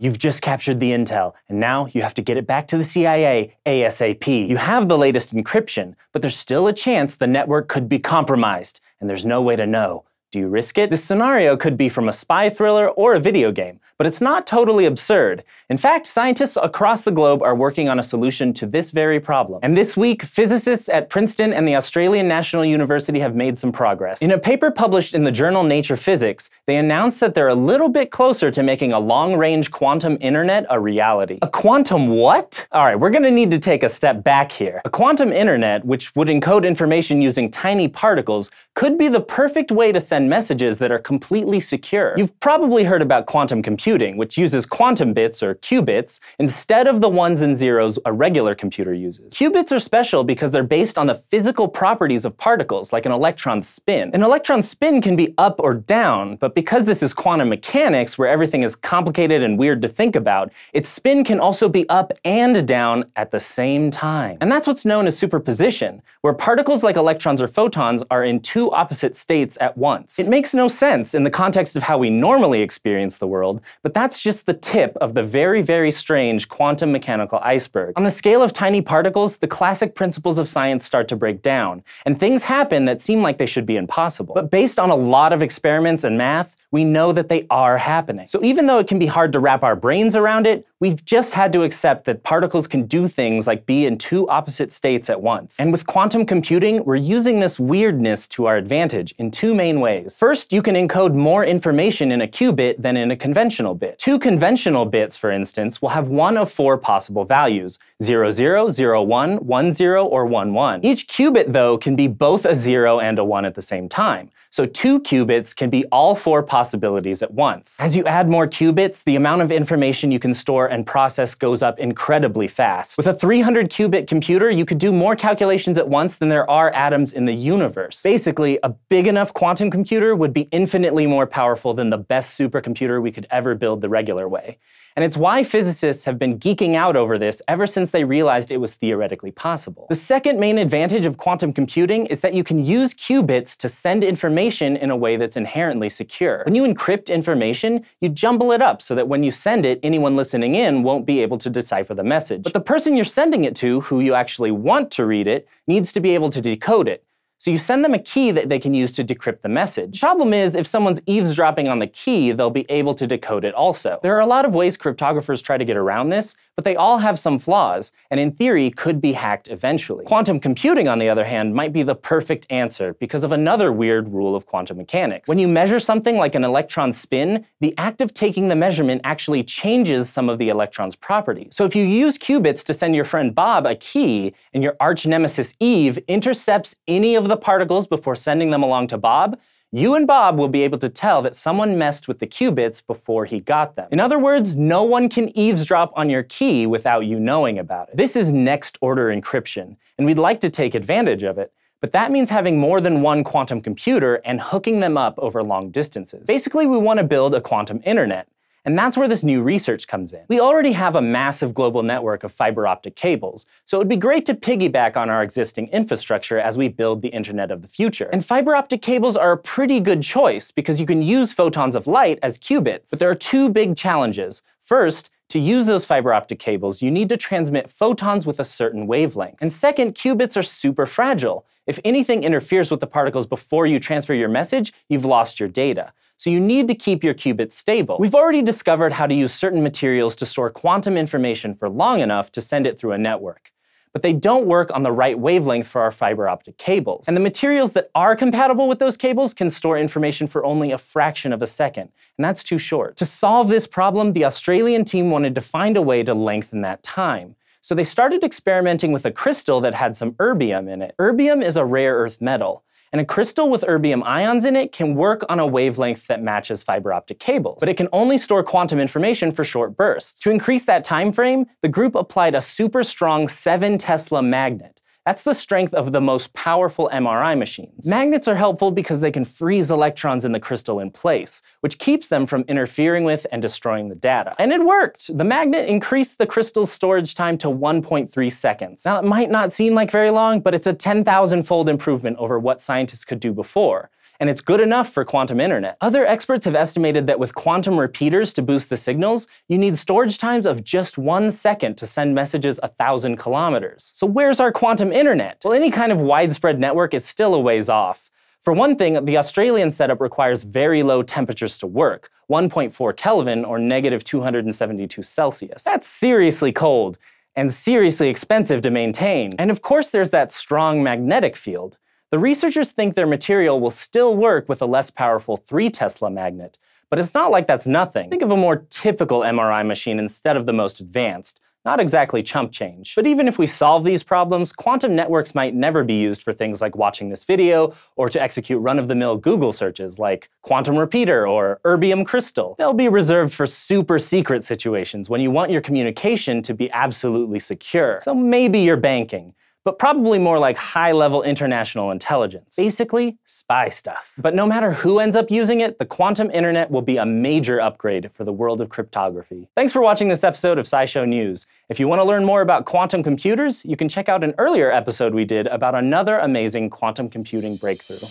You've just captured the intel, and now you have to get it back to the CIA ASAP. You have the latest encryption, but there's still a chance the network could be compromised, and there's no way to know. Do you risk it? This scenario could be from a spy thriller or a video game, but it's not totally absurd. In fact, scientists across the globe are working on a solution to this very problem. And this week, physicists at Princeton and the Australian National University have made some progress. In a paper published in the journal Nature Physics, they announced that they're a little bit closer to making a long-range quantum internet a reality. A quantum what? All right, we're gonna need to take a step back here. A quantum internet, which would encode information using tiny particles, could be the perfect way to send send messages that are completely secure. You've probably heard about quantum computing, which uses quantum bits, or qubits, instead of the ones and zeros a regular computer uses. Qubits are special because they're based on the physical properties of particles, like an electron's spin. An electron's spin can be up or down, but because this is quantum mechanics, where everything is complicated and weird to think about, its spin can also be up and down at the same time. And that's what's known as superposition, where particles like electrons or photons are in two opposite states at once sense. It makes no sense in the context of how we normally experience the world, but that's just the tip of the very, very strange quantum mechanical iceberg. On the scale of tiny particles, the classic principles of science start to break down, and things happen that seem like they should be impossible. But based on a lot of experiments and math, we know that they are happening. So even though it can be hard to wrap our brains around it, we've just had to accept that particles can do things like be in two opposite states at once. And with quantum computing, we're using this weirdness to our advantage in two main ways. First, you can encode more information in a qubit than in a conventional bit. Two conventional bits, for instance, will have one of four possible values, 0, 0, 0, 1, 1, 0, or 1, 1. Each qubit, though, can be both a 0 and a 1 at the same time. So two qubits can be all four possibilities at once. As you add more qubits, the amount of information you can store and process goes up incredibly fast. With a 300 qubit computer, you could do more calculations at once than there are atoms in the universe. Basically, a big enough quantum computer would be infinitely more powerful than the best supercomputer we could ever build the regular way. And it's why physicists have been geeking out over this ever since they realized it was theoretically possible. The second main advantage of quantum computing is that you can use qubits to send information in a way that's inherently secure. When you encrypt information, you jumble it up so that when you send it, anyone listening in won't be able to decipher the message. But the person you're sending it to, who you actually want to read it, needs to be able to decode it. So you send them a key that they can use to decrypt the message. Problem is, if someone's eavesdropping on the key, they'll be able to decode it also. There are a lot of ways cryptographers try to get around this, but they all have some flaws, and in theory could be hacked eventually. Quantum computing, on the other hand, might be the perfect answer because of another weird rule of quantum mechanics. When you measure something like an electron spin, the act of taking the measurement actually changes some of the electron's properties. So if you use qubits to send your friend Bob a key, and your arch nemesis Eve intercepts any of the particles before sending them along to Bob, you and Bob will be able to tell that someone messed with the qubits before he got them. In other words, no one can eavesdrop on your key without you knowing about it. This is next order encryption, and we'd like to take advantage of it, but that means having more than one quantum computer and hooking them up over long distances. Basically, we want to build a quantum internet, and that's where this new research comes in. We already have a massive global network of fiber optic cables, so it would be great to piggyback on our existing infrastructure as we build the internet of the future. And fiber optic cables are a pretty good choice because you can use photons of light as qubits. But there are two big challenges. First, to use those fiber optic cables, you need to transmit photons with a certain wavelength. And second, qubits are super fragile. If anything interferes with the particles before you transfer your message, you've lost your data. So you need to keep your qubit stable. We've already discovered how to use certain materials to store quantum information for long enough to send it through a network but they don't work on the right wavelength for our fiber optic cables. And the materials that are compatible with those cables can store information for only a fraction of a second, and that's too short. To solve this problem, the Australian team wanted to find a way to lengthen that time. So they started experimenting with a crystal that had some erbium in it. Erbium is a rare earth metal, and a crystal with erbium ions in it can work on a wavelength that matches fiber optic cables, but it can only store quantum information for short bursts. To increase that time frame, the group applied a super strong 7 Tesla magnet, that's the strength of the most powerful MRI machines. Magnets are helpful because they can freeze electrons in the crystal in place, which keeps them from interfering with and destroying the data. And it worked! The magnet increased the crystal's storage time to 1.3 seconds. Now, it might not seem like very long, but it's a 10,000 fold improvement over what scientists could do before and it's good enough for quantum internet. Other experts have estimated that with quantum repeaters to boost the signals, you need storage times of just one second to send messages a thousand kilometers. So where's our quantum internet? Well, any kind of widespread network is still a ways off. For one thing, the Australian setup requires very low temperatures to work, 1.4 Kelvin or negative 272 Celsius. That's seriously cold and seriously expensive to maintain. And of course, there's that strong magnetic field. The researchers think their material will still work with a less powerful 3 Tesla magnet, but it's not like that's nothing. Think of a more typical MRI machine instead of the most advanced. Not exactly chump change. But even if we solve these problems, quantum networks might never be used for things like watching this video or to execute run-of-the-mill Google searches like quantum repeater or erbium crystal. They'll be reserved for super secret situations when you want your communication to be absolutely secure. So maybe you're banking, but probably more like high level international intelligence. Basically, spy stuff. But no matter who ends up using it, the quantum internet will be a major upgrade for the world of cryptography. Thanks for watching this episode of SciShow News. If you want to learn more about quantum computers, you can check out an earlier episode we did about another amazing quantum computing breakthrough.